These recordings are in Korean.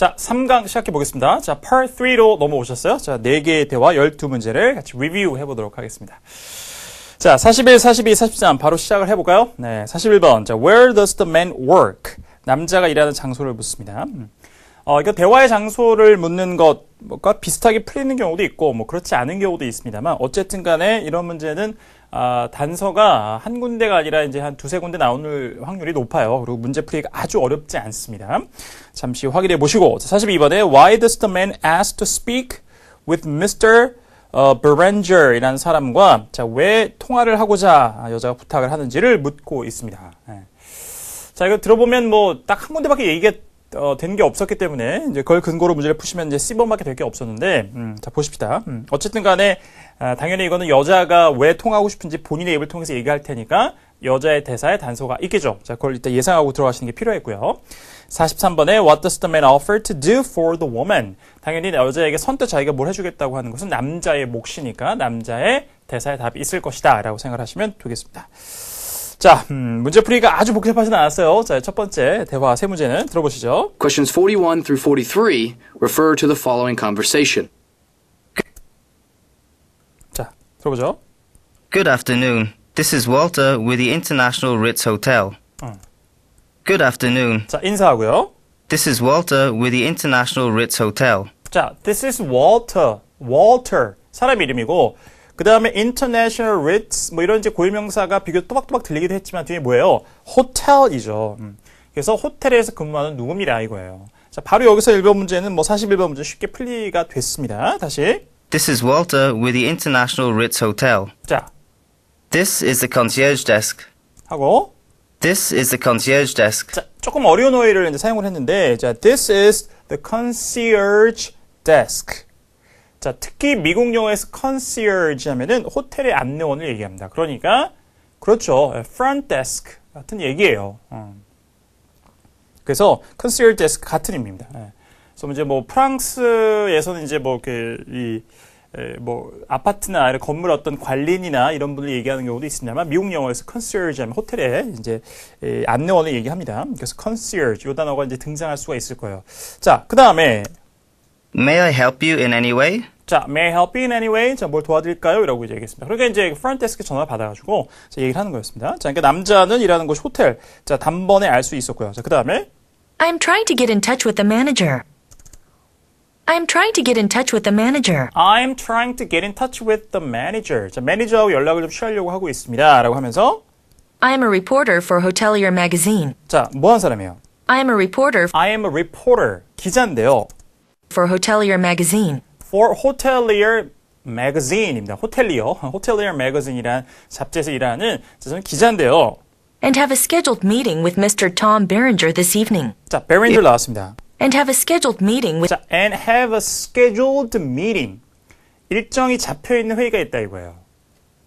자, 3강 시작해 보겠습니다. 자, Part 3로 넘어오셨어요. 자, 4개의 대화 12문제를 같이 리뷰해 보도록 하겠습니다. 자, 41, 42, 43 바로 시작을 해 볼까요? 네, 41번. 자, where does the man work? 남자가 일하는 장소를 묻습니다. 음. 어, 이거 그러니까 대화의 장소를 묻는 것과 비슷하게 풀리는 경우도 있고, 뭐, 그렇지 않은 경우도 있습니다만, 어쨌든 간에 이런 문제는 아, 단서가 한 군데가 아니라 이제 한 두세 군데 나오는 확률이 높아요. 그리고 문제 풀이가 아주 어렵지 않습니다. 잠시 확인해 보시고 42번에 Why does the man ask to speak with Mr. b e r 어, 베렌저이라는 사람과 자, 왜 통화를 하고자 여자가 부탁을 하는지를 묻고 있습니다. 네. 자, 이거 들어보면 뭐 딱 한 군데밖에 얘기가 어, 된 게 없었기 때문에 이제 그걸 근거로 문제를 푸시면 이제 c 번밖게될 게 없었는데 음, 자 보십시다. 음, 어쨌든 간에 아, 당연히 이거는 여자가 왜 통하고 싶은지 본인의 입을 통해서 얘기할 테니까 여자의 대사에 단서가 있겠죠. 자, 그걸 일단 예상하고 들어가시는 게 필요했고요. 43번에 What does the man offer to do for the woman? 당연히 여자에게 선뜻 자기가 뭘 해주겠다고 하는 것은 남자의 몫이니까 남자의 대사에 답이 있을 것이다 라고 생각하시면 되겠습니다. 자, 음, 문제 풀이가 아주 복잡하진 않았어요. 자, 첫 번째 대화 세 문제는 들어보시죠. Questions 41 through 43 refer to the following conversation. 자, 들어보죠. Good afternoon. This is Walter with the International Ritz Hotel. 음. Good afternoon. 자, 인사하고요. This is Walter with the International Ritz Hotel. 자, this is Walter. Walter. 사람 이름이고 그 다음에 international rates 뭐 이런 이제 고유명사가 비교 또박또박 들리기도 했지만 뒤에 뭐예요? 호텔이죠. 음. 그래서 호텔에서 근무하는 누굽니다 이거예요. 자, 바로 여기서 1번 문제는 뭐 41번 문제 쉽게 풀리가 됐습니다. 다시. This is Walter with the International Ritz Hotel. 자. This is the concierge desk. 하고 This is the concierge desk. 자, 조금 어려운 어휘를 이제 사용을 했는데 자, this is the concierge desk. 자, 특히 미국 영어에서 concierge 하면은 호텔의 안내원을 얘기합니다. 그러니까 그렇죠. front desk 같은 얘기예요. 어. 그래서 concierge desk 같은 의미입니다. 예. 그래서 이제 뭐 프랑스에서는 이제 뭐 그, 이 에, 뭐 아파트나 건물 어떤 관리인이나 이런 분을 얘기하는 경우도 있습니다만 미국 영어에서 concierge 하면 호텔에 이제 에, 안내원을 얘기합니다. 그래서 concierge 요 단어가 이제 등장할 수가 있을 거예요. 자, 그다음에 May I help you in any way? 자, may I help you in any way? 자, 뭘 도와드릴까요? 이라고 이제 얘기했습니다. 그러니까 이제 프런트 데스크 전화를 받아가지고 자, 얘기를 하는 거였습니다. 자, 그러니까 남자는 일하는 곳 호텔. 자, 단번에 알 수 있었고요. 자, 그 다음에 I'm trying to get in touch with the manager. I'm trying to get in touch with the manager. I'm trying to get in touch with the manager. 자, 매니저하고 연락을 좀 취하려고 하고 있습니다. 라고 하면서 I'm a reporter for Hotelier magazine. 자, 뭐한 사람이에요? I'm a reporter. I am a reporter. 기자인데요. for Hotelier Magazine. For Hotelier Magazine입니다. 호텔리어, 호텔리어 매거진이란 잡지에서 일하는 저는 기자인데요. And have a scheduled meeting with Mr. Tom Berenger this evening. 자, Berenger 나왔습니다. And have a scheduled meeting with 자, and have a scheduled meeting. 일정이 잡혀 있는 회의가 있다 이거예요.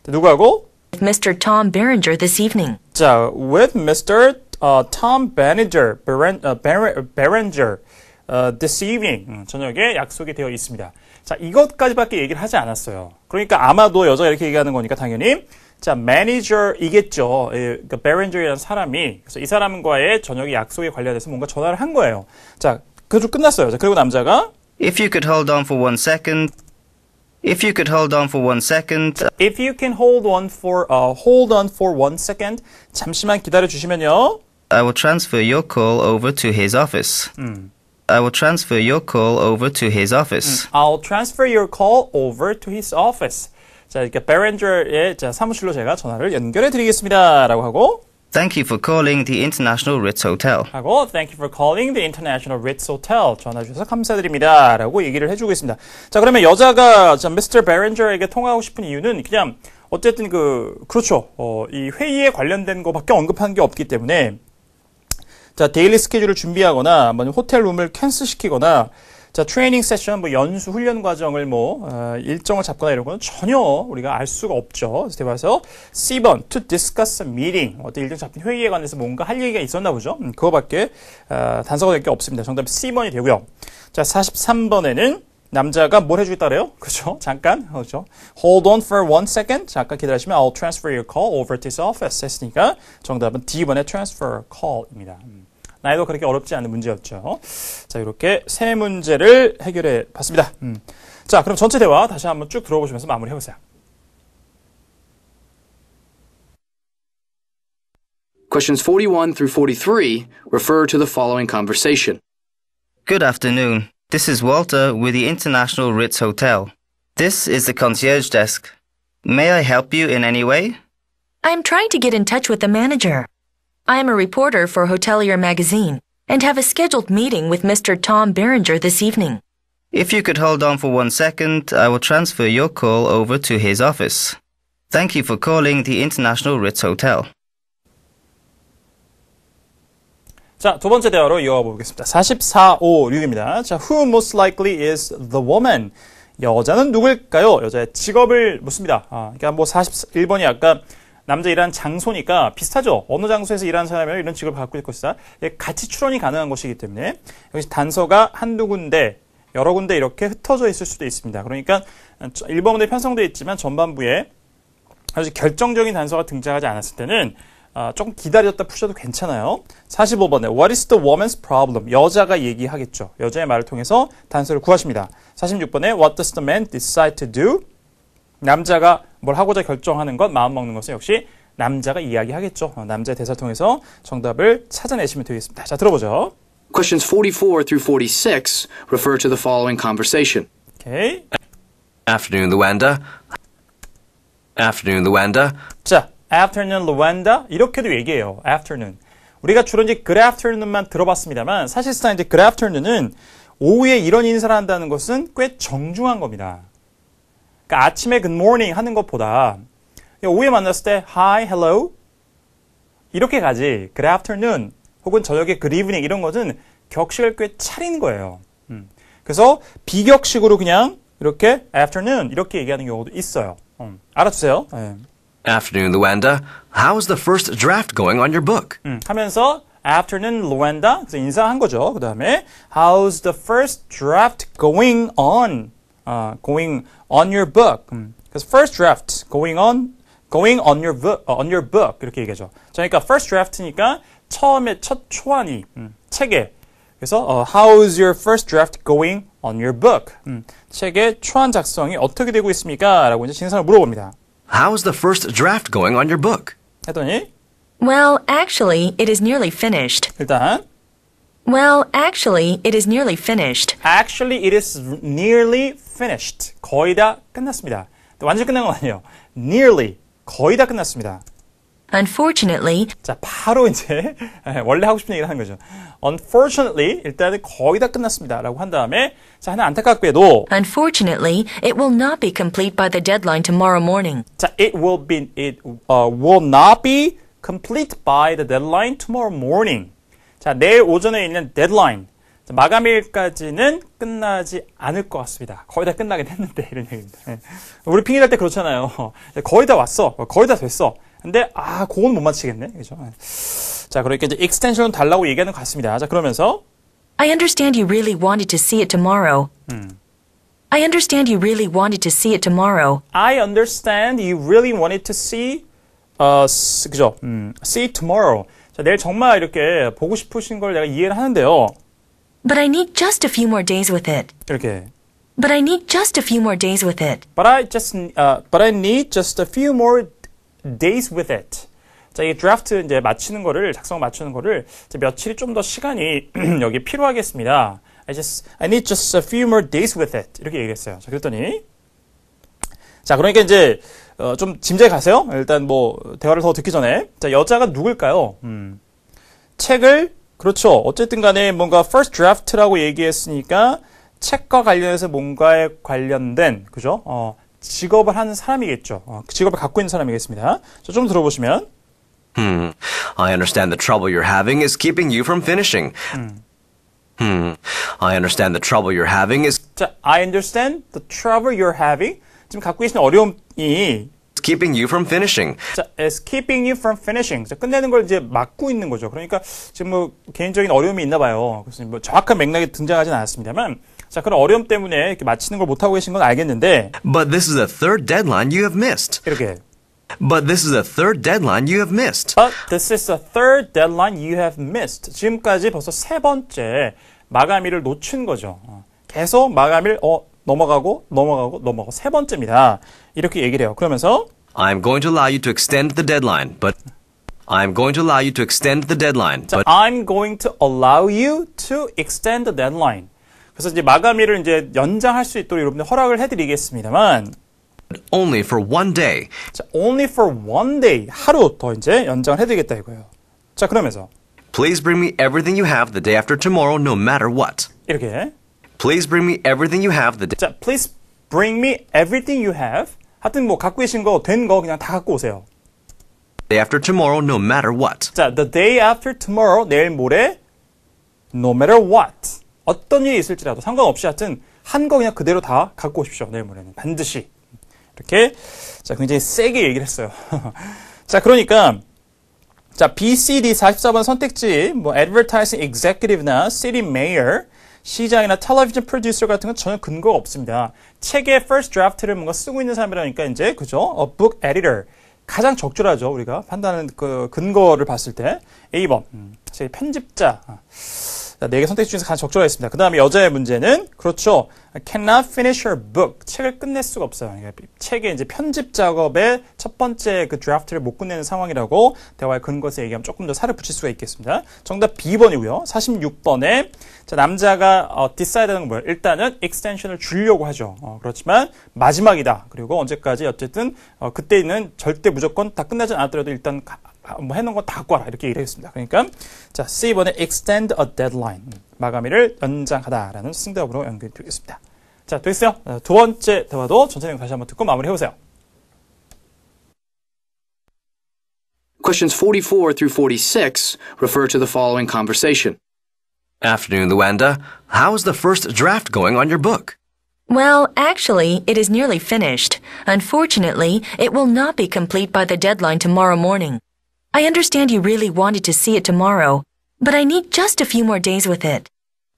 누구하고? With Mr. Tom Berenger this evening. 자, with Mr. Uh, Tom Berenger, Beren, uh, Beren, Berenger uh, this evening 저녁에 약속이 되어 있습니다. 자 이것까지밖에 얘기를 하지 않았어요. 그러니까 아마도 여자 이렇게 얘기하는 거니까 당연히 자 매니저이겠죠. 그러니까 베렌저이라는 사람이 그래서 이 사람과의 저녁의 약속에 관련해서 뭔가 전화를 한 거예요. 자 그래서 끝났어요. 자 그리고 남자가 If you could hold on for one second. If you could hold on for one second. If you can hold on for uh, hold on for one second. 잠시만 기다려 주시면요. I will transfer your call over to his office. 음. I will transfer your call over to his office. I'll transfer your call over to his office. 자, 이렇게 베렌저의 사무실로 제가 전화를 연결해 드리겠습니다. 라고 하고 Thank you for calling the International Ritz Hotel. 하고 Thank you for calling the International Ritz Hotel. 전화 주셔서 감사드립니다. 라고 얘기를 해주고 있습니다. 자, 그러면 여자가 자, Mr. 베렌저에게 통화하고 싶은 이유는 그냥 어쨌든 그 그렇죠. 어, 이 회의에 관련된 거밖에 언급한 게 없기 때문에 자, 데일리 스케줄을 준비하거나, 뭐 호텔 룸을 캔슬시키거나, 자, 트레이닝 세션, 뭐 연수 훈련 과정을 뭐 어, 일정을 잡거나 이런 건 전혀 우리가 알 수가 없죠. 그래서 봐서 C번 to discuss meeting 어떤 일정 잡힌 회의에 관해서 뭔가 할 얘기가 있었나 보죠. 음, 그거밖에 어, 단서가 될 게 없습니다. 정답 C번이 되고요. 자, 43번에는 남자가 뭘 해주겠다 그래요? 그죠 잠깐, 그죠 Hold on for one second. 잠깐 기다리시면 I'll transfer your call over to his office 했으니까 정답은 D번의 transfer call입니다. 음. 난이도 그렇게 어렵지 않은 문제였죠. 자, 이렇게 세 문제를 해결해 봤습니다. 음. 자, 그럼 전체 대화 다시 한번 쭉 들어보시면서 Questions 41 through 43 refer to the following conversation. Good afternoon. This is Walter with the International Ritz Hotel. This is the concierge desk. May I help you in any way? I'm trying to get in touch with the manager. I am a reporter for Hotelier magazine and have a scheduled meeting with Mr. Tom Berenger this evening. If you could hold on for one second, I will transfer your call over to his office. Thank you for calling the International Ritz Hotel. 자, 두 번째 대화로 이어가 보겠습니다. 44, 5, 자, who most likely is the woman? 여자는 누굴까요? 여자의 직업을 묻습니다. 아, 그러니까 뭐 41번이 아까 남자 일하는 장소니까 비슷하죠. 어느 장소에서 일하는 사람이면 이런 직업을 갖고 있을 것이다. 예, 같이 추론이 가능한 것이기 때문에 여기 단서가 한두 군데 여러 군데 이렇게 흩어져 있을 수도 있습니다. 그러니까 일번문에 편성되어 있지만 전반부에 아주 결정적인 단서가 등장하지 않았을 때는 아, 조금 기다렸다 푸셔도 괜찮아요. 45번에 What is the woman's problem? 여자가 얘기하겠죠. 여자의 말을 통해서 단서를 구하십니다. 46번에 What does the man decide to do? 남자가 뭘 하고자 결정하는 것, 마음 먹는 것은 역시 남자가 이야기하겠죠. 남자 대사 통해서 정답을 찾아내시면 되겠습니다. 자, 들어보죠. Questions 44 through 46 refer to the following conversation. Okay. Afternoon, Luanda. Afternoon, Luanda. 자, afternoon, Luanda 이렇게도 얘기해요. afternoon. 우리가 주로 이제 good afternoon만 들어봤습니다만 사실상 이제 good afternoon은 오후에 이런 인사를 한다는 것은 꽤 정중한 겁니다. 그러니까 아침에 good morning 하는 것보다 오후에 만났을 때 hi, hello 이렇게 가지 good afternoon 혹은 저녁에 good evening 이런 것은 격식을 꽤 차린 거예요. 음. 그래서 비격식으로 그냥 이렇게 afternoon 이렇게 얘기하는 경우도 있어요. 음. 알아두세요. 네. Afternoon, Luanda. How's the first draft going on your book? 음. 하면서 afternoon, Luanda. 그래서 인사한 거죠. 그 다음에 how's the first draft going on? uh, going on your book. 그래서 um, first draft going on going on your book uh, on your book 이렇게 얘기하죠. 그러니까 first draft니까 처음에 첫 초안이 음, 책에 그래서 how is your first draft going on your book? 음, 책의 초안 작성이 어떻게 되고 있습니까?라고 이제 진상을 물어봅니다. How's the first draft going on your book? 했더니 Well, actually, it is nearly finished. 일단 well, actually, it is nearly finished. Actually, it is nearly finished. 거의 다 끝났습니다. 완전 끝난 건 아니에요. nearly 거의 다 끝났습니다. Unfortunately. 자, 바로 이제 원래 하고 싶은 얘기를 하는 거죠. Unfortunately, 일단은 거의 다 끝났습니다라고 한 다음에 자, 하나 안타깝게도 Unfortunately, it will not be complete by the deadline tomorrow morning. 자, it will be it uh, will not be complete by the deadline tomorrow morning. 자, 내일 오전에 있는 데드라인. 자, 마감일까지는 끝나지 않을 것 같습니다. 거의 다 끝나긴 했는데, 이런 얘기입니다. 네. 우리 핑계 할때 그렇잖아요. 거의 다 왔어. 거의 다 됐어. 근데, 아, 그건 못 맞히겠네. 그죠? 자, 그러니까 이제 익스텐션 달라고 얘기하는 것 같습니다. 자, 그러면서. I understand you really wanted to see it tomorrow. 음. I understand you really wanted to see it tomorrow. I understand you really wanted to see, uh, 그죠? 음, see it tomorrow. 자, 내일 정말 이렇게 보고 싶으신 걸 내가 이해를 하는데요. But I need just a few more days with it. 이렇게. But I need just a few more days with it. But I just, uh, but I need just a few more days with it. 자, 이 드라프트 이제 마치는 거를, 작성 마치는 거를 며칠이 좀 더 시간이 여기 필요하겠습니다. I just, I need just a few more days with it. 이렇게 얘기했어요. 자, 그랬더니 자, 그러니까 이제 어, 좀 짐작이 가세요. 일단 뭐 대화를 더 듣기 전에 자, 여자가 누굴까요? 음. 책을 그렇죠. 어쨌든 간에 뭔가 first draft라고 얘기했으니까 책과 관련해서 뭔가에 관련된 그죠? 어, 직업을 하는 사람이겠죠. 어, 직업을 갖고 있는 사람이겠습니다. 자, 좀 들어보시면 Hmm. I understand the trouble you're having is keeping you from finishing. 음. Hmm. I understand the trouble you're having is 자, I understand the trouble you're having 지금 갖고 계신 어려움이 keeping you from finishing. 자, is keeping you from finishing. 자, 끝내는 걸 이제 막고 있는 거죠. 그러니까 지금 뭐 개인적인 어려움이 있나 봐요. 그래서 뭐 정확한 맥락이 등장하진 않았습니다만 자, 그런 어려움 때문에 이렇게 마치는 걸 못 하고 계신 건 알겠는데 But this is a third deadline you have missed. 이렇게 But this is a third deadline you have missed. But this is a third deadline you have missed. 지금까지 벌써 세 번째 마감일을 놓친 거죠. 계속 마감일 어 넘어가고 넘어가고 넘어가고 세 번째입니다. 이렇게 얘기를 해요. 그러면서 I'm going to allow you to extend the deadline, but I'm going to allow you to extend the deadline. But... 자, I'm going to allow you to extend the deadline. 그래서 이제 마감일을 이제 연장할 수 있도록 여러분들 허락을 해드리겠습니다만 only for one day. 자, only for one day. 하루 더 이제 연장을 해드리겠다 이거예요. 자, 그러면서 Please bring me everything you have the day after tomorrow, no matter what. 이렇게 Please bring me everything you have the 자, please bring me everything you have. 하여튼 뭐 갖고 계신 거, 된 거 그냥 다 갖고 오세요. Day after tomorrow, no matter what. 자, the day after tomorrow, 내일 모레, no matter what. 어떤 일이 있을지라도 상관없이 하여튼 한 거 그냥 그대로 다 갖고 오십시오. 내일 모레는 반드시. 이렇게 자 굉장히 세게 얘기를 했어요. 자 그러니까 자 BCD 44번 선택지 뭐 advertising executive나 city mayor 시장이나 텔레비전 프로듀서 같은 건 전혀 근거가 없습니다. 책의 first draft를 뭔가 쓰고 있는 사람이라니까 이제 그죠? A book editor 가장 적절하죠 우리가 판단하는 그 근거를 봤을 때 A번 음, 편집자. 아. 네개 선택지 중에서 가장 적절했습니다. 그 다음에 여자의 문제는 그렇죠. cannot finish her book. 책을 끝낼 수가 없어요. 그러니까 책의 이제 편집 작업의 첫 번째 그 드래프트를 못 끝내는 상황이라고 대화에 근거에서 얘기하면 조금 더 살을 붙일 수가 있겠습니다. 정답 B번이고요. 46번에 자, 남자가 어, decide하는 거예요. 일단은 extension을 주려고 하죠. 어, 그렇지만 마지막이다. 그리고 언제까지 어쨌든 어, 그때는 절대 무조건 다 끝나지 않았더라도 일단 뭐 해놓은 거다 갖고 와라 이렇게 얘기했습니다. 그러니까 자 C번에 extend a deadline 마감일을 연장하다라는 승답으로 연결되겠습니다. 자 됐어요. 두 번째 대화도 전체 내용 다시 한번 듣고 마무리 해보세요. Questions 44 through 46 refer to the following conversation. Afternoon, Luanda. How is the first draft going on your book? Well, actually, it is nearly finished. Unfortunately, it will not be complete by the deadline tomorrow morning. I understand you really wanted to see it tomorrow, but I need just a few more days with it.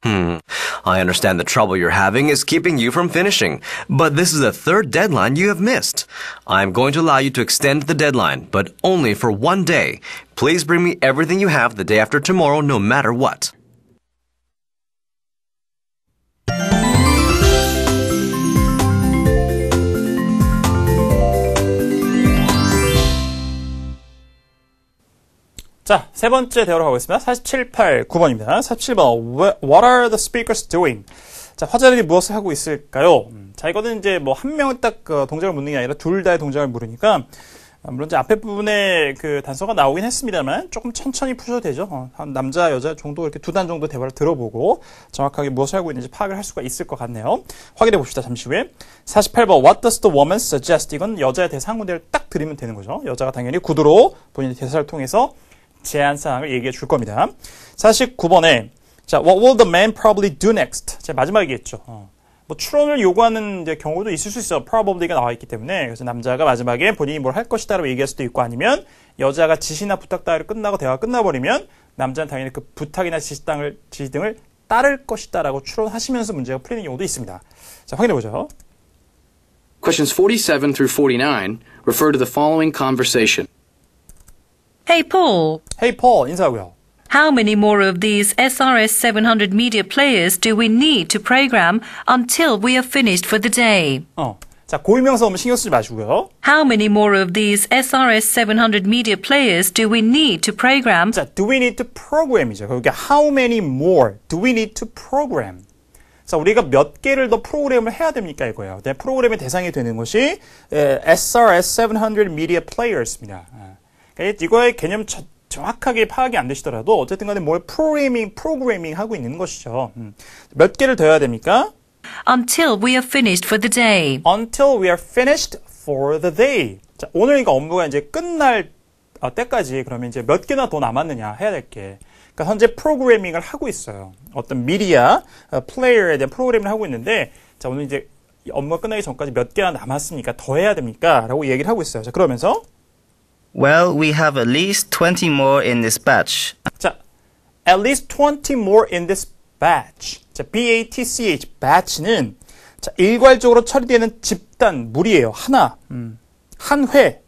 Hmm. I understand the trouble you're having is keeping you from finishing, but this is the third deadline you have missed. I'm going to allow you to extend the deadline, but only for one day. Please bring me everything you have the day after tomorrow, no matter what. 자, 세 번째 대화로 가보겠습니다. 47, 8, 9번입니다. 47번. What are the speakers doing? 자, 화자들이 무엇을 하고 있을까요? 음, 자, 이거는 이제 뭐 한 명을 딱그 어, 동작을 묻는 게 아니라 둘 다의 동작을 물으니까 아, 물론 이제 앞에 부분에 그 단서가 나오긴 했습니다만 조금 천천히 푸셔도 되죠. 어, 한 남자 여자 정도 이렇게 두 단 정도 대화를 들어보고 정확하게 무엇을 하고 있는지 파악을 할 수가 있을 것 같네요. 확인해 봅시다 잠시 후에 48번 What does the woman suggest? 이건 여자의 대상 문대를딱 드리면 되는 거죠. 여자가 당연히 구두로 본인의 대사를 통해서 제안 사항을 얘기해 줄 겁니다. 49번에 자, what will the man probably do next? 제 마지막에 얘기했죠. 어. 뭐 추론을 요구하는 이제 경우도 있을 수 있어. probably가 나와 있기 때문에. 그래서 남자가 마지막에 본인이 뭘 할 것이다라고 얘기할 수도 있고 아니면 여자가 지시나 부탁 따위를 끝나고 대화가 끝나버리면 남자는 당연히 그 부탁이나 지시 땅을 지시 등을 따를 것이다라고 추론하시면서 문제가 풀리는 경우도 있습니다. 자, 확인해 보죠. Questions 47 through 49 refer to the following conversation. Hey, Paul. Hey, Paul. 인사하고요. How many more of these SRS 700 media players do we need to program until we are finished for the day? 어. 자, 고유명사 오면 신경 쓰지 마시고요. How many more of these SRS 700 media players do we need to program? 자, do we need to program이죠. 그러니까 how many more do we need to program? 자, 우리가 몇 개를 더 프로그램을 해야 됩니까 이거예요. 네, 프로그램의 대상이 되는 것이 에, SRS 700 media players입니다. 그러니까 이거의 개념 저, 정확하게 파악이 안 되시더라도 어쨌든 간에 뭘 프로그래밍, 프로그래밍 하고 있는 것이죠. 음. 몇 개를 더 해야 됩니까? Until we are finished for the day. Until we are finished for the day. 자, 오늘 이거 업무가 이제 끝날 아, 때까지 그러면 이제 몇 개나 더 남았느냐 해야 될 게. 그러니까 현재 프로그래밍을 하고 있어요. 어떤 미디어, 어, 플레이어에 대한 프로그래밍을 하고 있는데 자, 오늘 이제 업무가 끝나기 전까지 몇 개나 남았으니까 더 해야 됩니까? 라고 얘기를 하고 있어요. 자, 그러면서 Well, we have at least 20 more in this batch. 자, at least 20 more in this batch. 자, batch, batch는 자, 일괄적으로 처리되는 집단, 물이에요. 하나, 음, 한 회.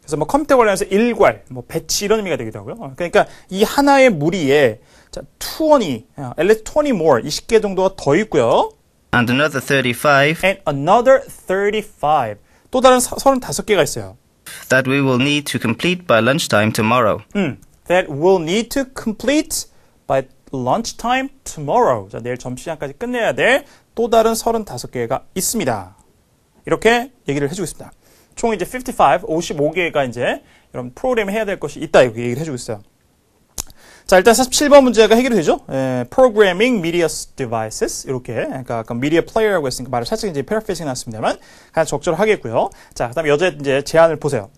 그래서 뭐 컴퓨터 관련해서 일괄, 뭐 배치 이런 의미가 되기도 하고요. 그러니까 이 하나의 무리에 자, 20, at least 20 more, 20개 정도가 더 있고요. And another 35. And another 35. 또 다른 35개가 있어요. that we will need to complete by lunchtime tomorrow. 음, that we'll need to complete by lunchtime tomorrow. 자, 내일 점심시간까지 끝내야 될 또 다른 35개가 있습니다. 이렇게 얘기를 해주고 있습니다. 총 이제 55, 55개가 이제 이런 프로그램 해야 될 것이 있다 이렇게 얘기를 해주고 있어요. 자, 일단 47번 문제가 해결이 되죠? 예, Programming Media Devices 이렇게 그러니까 아까 Media Player라고 했으니까 말을 살짝 이제 paraphrasing 났습니다만 그냥 적절하겠고요. 자, 그다음 여자 이제 제안을 보세요.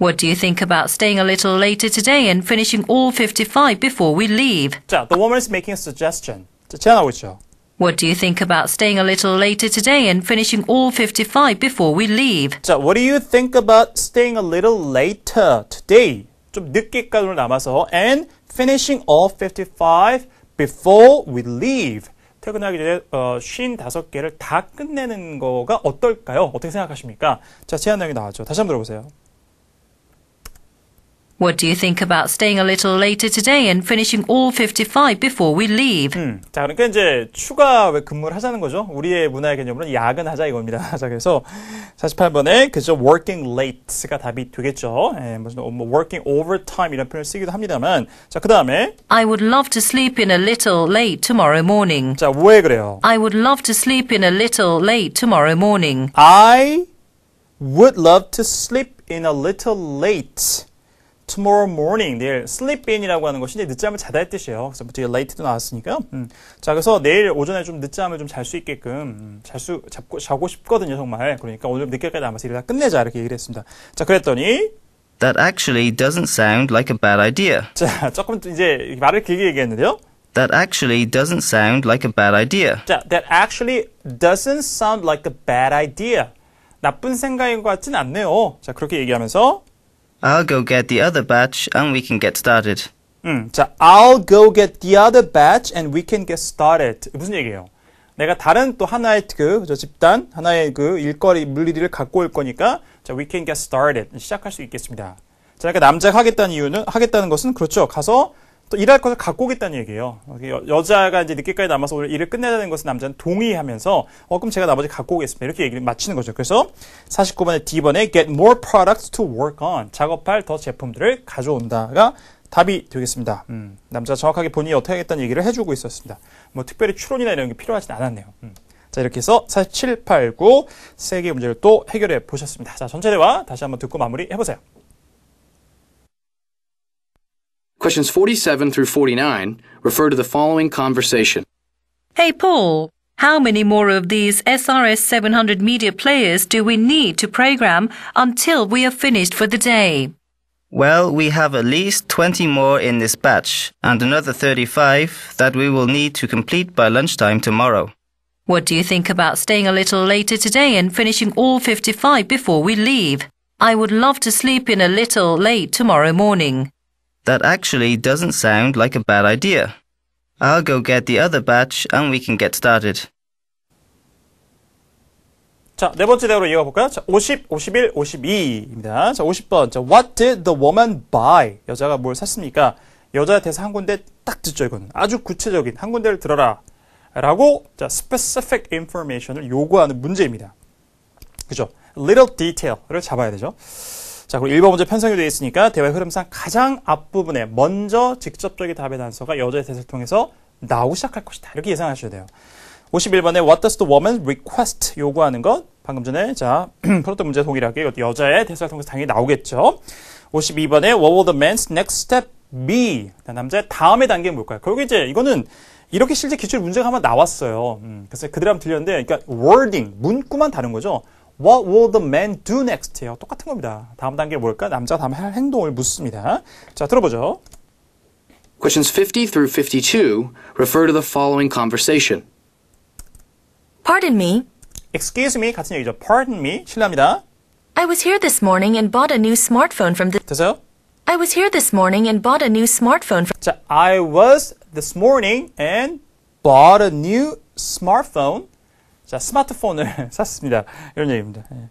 What do you think about staying a little later today and finishing all 55 before we leave? 자, the woman is making a suggestion. 자, 제안하고 있죠. What do you think about staying a little later today and finishing all 55 before we leave? 자, what do you think about staying a little later today? 좀 늦게까지 남아서 and finishing all 55 before we leave. 퇴근하기 전에 어, 55개를 다 끝내는 거가 어떨까요? 어떻게 생각하십니까? 자, 제안 내용이 나왔죠. 다시 한번 들어보세요. What do you think about staying a little later today and finishing all 55 before we leave? 음, 자, 그러니까 이제 추가 근무를 하자는 거죠? 우리의 문화의 개념으로는 야근하자 이겁니다. 자, 그래서 48번에 그죠 working late가 답이 되겠죠. 예, 무슨 뭐 working overtime 이런 표현을 쓰기도 합니다만, 자, 그 다음에 I would love to sleep in a little late tomorrow morning. 자, 왜 그래요? I would love to sleep in a little late tomorrow morning. I would love to sleep in a little late. tomorrow morning 내일 sleep in이라고 하는 것이 이제 늦잠을 자다의 뜻이에요. 그래서 뒤에 뭐 late도 나왔으니까요. 음. 자 그래서 내일 오전에 좀 늦잠을 좀 잘 수 있게끔 음, 잘수 잡고 자고 싶거든요 정말. 그러니까 오늘 늦게까지 남아서 일을 다 끝내자 이렇게 얘기를 했습니다. 자 그랬더니 That actually doesn't sound like a bad idea. 자 조금 이제 말을 길게 얘기했는데요. That actually doesn't sound like a bad idea. 자, that actually doesn't sound like a bad idea. 나쁜 생각인 것 같진 않네요. 자, 그렇게 얘기하면서 I'll go get the other batch and we can get started. 음, 자, I'll go get the other batch and we can get started. 무슨 얘기예요? 내가 다른 또 하나의 그 집단, 하나의 그 일거리, 물리를 갖고 올 거니까 자, we can get started. 시작할 수 있겠습니다. 자, 그러니까 남자가 하겠다는 이유는 하겠다는 것은 그렇죠. 가서 또 일할 것을 갖고 오겠다는 얘기예요. 여, 자가 이제 늦게까지 남아서 오늘 일을 끝내자는 것을 남자는 동의하면서 어 그럼 제가 나머지 갖고 오겠습니다. 이렇게 얘기를 마치는 거죠. 그래서 4 9번에 D번에 get more products to work on 작업할 더 제품들을 가져온다가 답이 되겠습니다. 음, 남자 정확하게 본인이 어떻게 하겠다는 얘기를 해주고 있었습니다. 뭐 특별히 추론이나 이런 게 필요하진 않았네요. 음. 자 이렇게 해서 47, 8, 9 세 개의 문제를 또 해결해 보셨습니다. 자 전체 대화 다시 한번 듣고 마무리 해보세요. Questions 47 through 49 refer to the following conversation. Hey, Paul, how many more of these SRS 700 media players do we need to program until we are finished for the day? Well, we have at least 20 more in this batch and another 35 that we will need to complete by lunchtime tomorrow. What do you think about staying a little later today and finishing all 55 before we leave? I would love to sleep in a little late tomorrow morning. That actually doesn't sound like a bad idea. I'll go get the other batch and we can get started. 자, 네 번째 대화로 이어가 볼까요? 자, 50, 51, 52입니다. 자, 50번. 자, what did the woman buy? 여자가 뭘 샀습니까? 여자 대사 한 군데 딱 듣죠, 이거 아주 구체적인 한 군데를 들어라. 라고 자, specific information을 요구하는 문제입니다. 그죠? little detail를 잡아야 되죠. 자, 그리고 1번 문제 편성이 되어 있으니까 대화의 흐름상 가장 앞부분에 먼저 직접적인 답의 단서가 여자의 대사를 통해서 나오기 시작할 것이다. 이렇게 예상하셔야 돼요. 51번에 What does the woman request? 요구하는 것. 방금 전에 자 풀었던 문제 동일하게 이 여자의 대사를 통해서 당연히 나오겠죠. 52번에 What will the man's next step be? 남자의 다음의 단계는 뭘까요? 그리고 이제 이거는 이렇게 실제 기출 문제가 한번 나왔어요. 음, 그래서 그대로 한번 들렸는데, 그러니까 wording 문구만 다른 거죠. What will the man do next? 요 똑같은 겁니다. 다음 단계 뭘까? 남자 다음 할 행동을 묻습니다. 자, 들어보죠. Questions 50 through 52 refer to the following conversation. Pardon me. Excuse me 같은 얘기죠. Pardon me. 실례합니다. I was here this morning and bought a new smartphone from the 됐어요? I was here this morning and bought a new smartphone from 자, I was this morning and bought a new smartphone 자, 스마트폰을 샀습니다. 이런 얘기입니다. 예.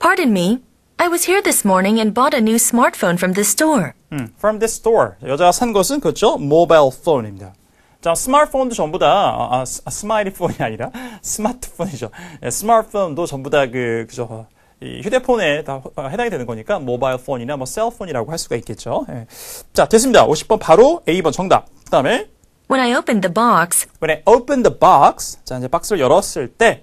Pardon me. I was here this morning and bought a new smartphone from this t o r e 음, from this t o r e 여자가 산 것은 그렇죠? 모바일 폰입니다. 자, 스마트폰도 전부 다 아, 아, 스마트폰이 아, 아니라 스마트폰이죠. 예, 스마트폰도 전부 다그 그죠? 이 휴대폰에 다 아, 해당이 되는 거니까 모바일 폰이나 뭐 셀폰이라고 할 수가 있겠죠. 예. 자, 됐습니다. 50번 바로 A번 정답. 그다음에 When I opened the box, when I opened the box, 자 이제 박스를 열었을 때,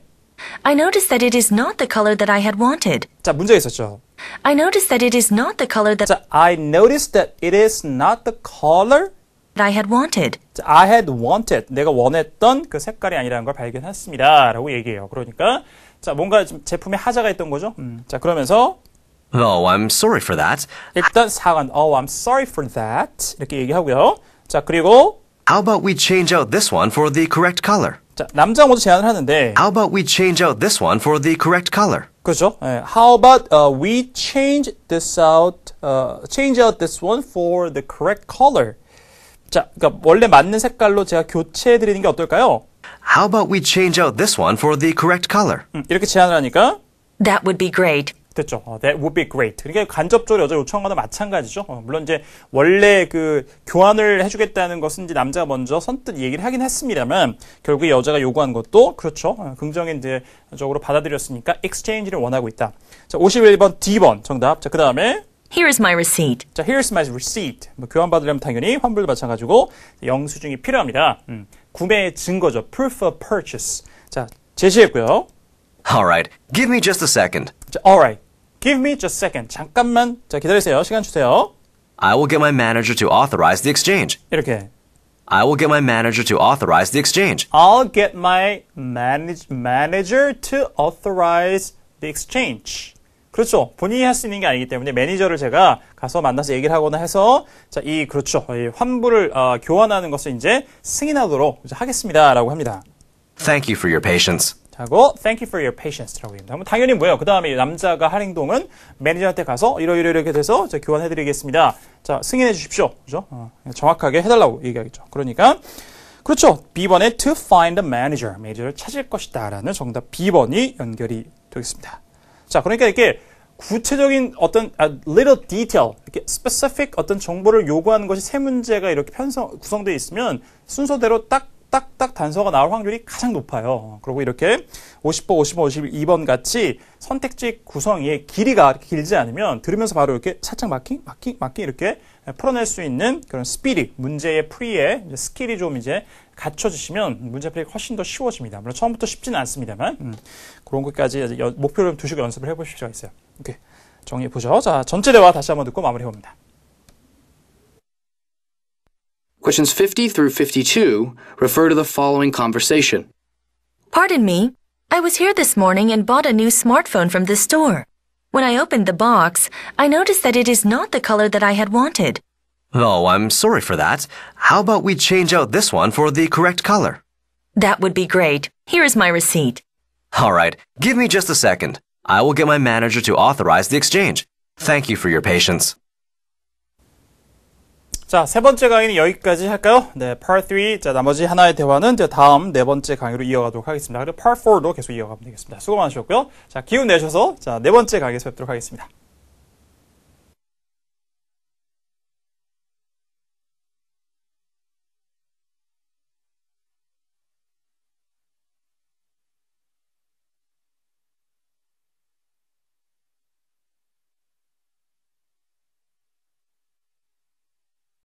I noticed that it is not the color that I had wanted. 자 문제가 있었죠. I noticed that it is not the color that 자, I noticed that it is not the color that I had wanted. 자, I had wanted 내가 원했던 그 색깔이 아니라는 걸 발견했습니다라고 얘기해요. 그러니까 자 뭔가 제품에 하자가 있던 거죠. 음, 자 그러면서 Oh, I'm sorry for that. 일단 사과. Oh, I'm sorry for that 이렇게 얘기하고요. 자 그리고 how about we change out this one for the correct color? 자, 남자 먼저 제안을 하는데 How about we change out this one for the correct color? 그렇죠. 예, How about uh, we change this out, uh, change out this one for the correct color? 자, 그러니까 원래 맞는 색깔로 제가 교체해 드리는 게 어떨까요? How about we change out this one for the correct color? 음, 이렇게 제안을 하니까 That would be great. 됐죠. 어, that would be great. 그러니까 간접적으로 여자 요청 거나 마찬가지죠. 어, 물론 이제 원래 그 교환을 해주겠다는 것은 이제 남자가 먼저 선뜻 얘기를 하긴 했습니다만 결국 에 여자가 요구한 것도 그렇죠. 어, 긍정적으로 받아들였으니까 exchange를 원하고 있다. 자, 51번 D번 정답. 자, 그 다음에 Here's my receipt. 자, here's my receipt. 뭐 교환 받으려면 당연히 환불도 마찬가지고 영수증이 필요합니다. 음, 구매 증거죠. proof of purchase. 자, 제시했고요. Alright, l give me just a second. 자, Alright, give me just a second. 잠깐만, 자 기다리세요. 시간 주세요. I will get my manager to authorize the exchange. 이렇게. I will get my manager to authorize the exchange. I'll get my manage, manager to authorize the exchange. 그렇죠. 본인이 할 수 있는 게 아니기 때문에 매니저를 제가 가서 만나서 얘기를 하거나 해서 자, 이 그렇죠. 이 환불을 어, 교환하는 것을 이제 승인하도록 이제 하겠습니다라고 합니다. Thank you for your patience. 자고 thank you for your patience라고 합니다그 당연히 뭐예요? 그 다음에 남자가 할 행동은 매니저한테 가서 이러이러 이렇게 돼서 교환해드리겠습니다. 자 승인해 주십시오. 그죠? 어, 정확하게 해달라고 얘기하겠죠. 그러니까 그렇죠. B번에 to find a manager, 매니저를 찾을 것이다 라는 정답 B번이 연결이 되겠습니다. 자 그러니까 이렇게 구체적인 어떤 아, little detail, 이렇게 specific 어떤 정보를 요구하는 것이 세 문제가 이렇게 편성 구성되어 있으면 순서대로 딱 딱딱 단서가 나올 확률이 가장 높아요. 그리고 이렇게 50번, 55, 52번 같이 선택지 구성의 길이가 길지 않으면 들으면서 바로 이렇게 살짝 막힌, 막힌, 막힌 이렇게 풀어낼 수 있는 그런 스피릿, 문제의 풀이에 스킬이 좀 이제 갖춰주시면 문제 풀이가 훨씬 더 쉬워집니다. 물론 처음부터 쉽지는 않습니다만 음, 그런 것까지 목표를 두시고 연습을 해보실 수가 있어요. 이렇게 정리해 보죠. 자, 전체 대화 다시 한번 듣고 마무리해 봅니다. Questions 50 through 52 refer to the following conversation. Pardon me. I was here this morning and bought a new smartphone from the store. When I opened the box, I noticed that it is not the color that I had wanted. Oh, I'm sorry for that. How about we change out this one for the correct color? That would be great. Here is my receipt. All right, give me just a second. I will get my manager to authorize the exchange. Thank you for your patience. 자, 세 번째 강의는 여기까지 할까요? 네, part 3. 자, 나머지 하나의 대화는 이제 다음 네 번째 강의로 이어가도록 하겠습니다. 그리고 part 4로 계속 이어가면 되겠습니다. 수고 많으셨고요. 자, 기운 내셔서 자, 네 번째 강의에서 뵙도록 하겠습니다.